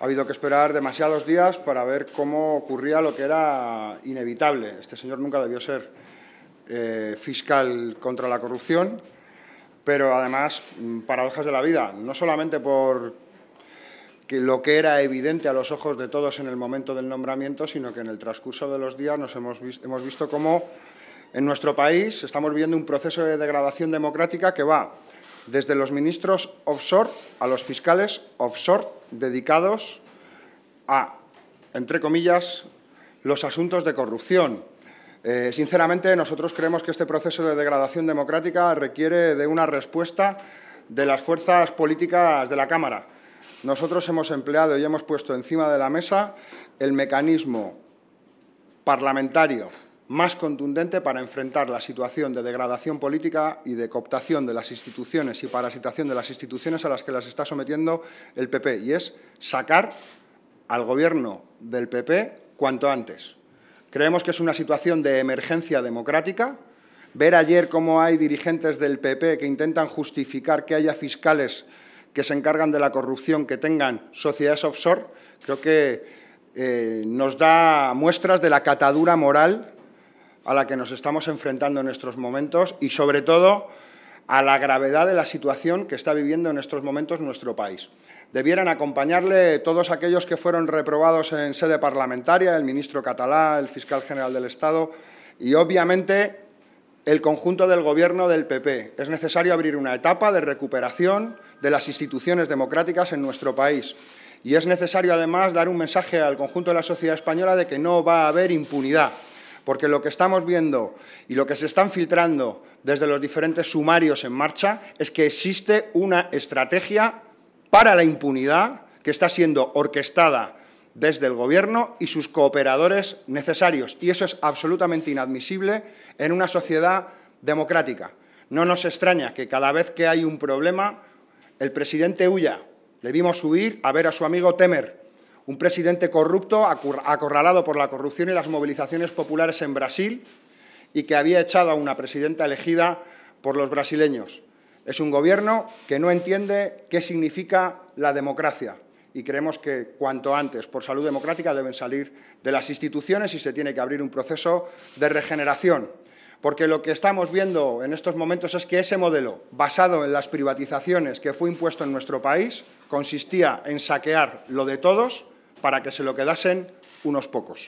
ha habido que esperar demasiados días para ver cómo ocurría lo que era inevitable. Este señor nunca debió ser eh, fiscal contra la corrupción, pero además, mm, paradojas de la vida, no solamente por lo que era evidente a los ojos de todos en el momento del nombramiento, sino que en el transcurso de los días nos hemos, hemos visto cómo en nuestro país estamos viviendo un proceso de degradación democrática que va desde los ministros offshore a los fiscales offshore dedicados a, entre comillas, los asuntos de corrupción. Eh, sinceramente, nosotros creemos que este proceso de degradación democrática requiere de una respuesta de las fuerzas políticas de la Cámara. Nosotros hemos empleado y hemos puesto encima de la mesa el mecanismo parlamentario más contundente para enfrentar la situación de degradación política y de cooptación de las instituciones y parasitación de las instituciones a las que las está sometiendo el PP, y es sacar al Gobierno del PP cuanto antes. Creemos que es una situación de emergencia democrática. Ver ayer cómo hay dirigentes del PP que intentan justificar que haya fiscales que se encargan de la corrupción, que tengan sociedades offshore, creo que eh, nos da muestras de la catadura moral a la que nos estamos enfrentando en estos momentos y, sobre todo, a la gravedad de la situación que está viviendo en estos momentos nuestro país. Debieran acompañarle todos aquellos que fueron reprobados en sede parlamentaria, el ministro Catalá, el fiscal general del Estado y, obviamente, el conjunto del Gobierno del PP. Es necesario abrir una etapa de recuperación de las instituciones democráticas en nuestro país. Y es necesario, además, dar un mensaje al conjunto de la sociedad española de que no va a haber impunidad porque lo que estamos viendo y lo que se están filtrando desde los diferentes sumarios en marcha es que existe una estrategia para la impunidad que está siendo orquestada desde el Gobierno y sus cooperadores necesarios. Y eso es absolutamente inadmisible en una sociedad democrática. No nos extraña que cada vez que hay un problema, el presidente huya. Le vimos huir a ver a su amigo Temer, un presidente corrupto acorralado por la corrupción y las movilizaciones populares en Brasil y que había echado a una presidenta elegida por los brasileños. Es un gobierno que no entiende qué significa la democracia y creemos que cuanto antes, por salud democrática, deben salir de las instituciones y se tiene que abrir un proceso de regeneración. Porque lo que estamos viendo en estos momentos es que ese modelo, basado en las privatizaciones que fue impuesto en nuestro país, consistía en saquear lo de todos para que se lo quedasen unos pocos.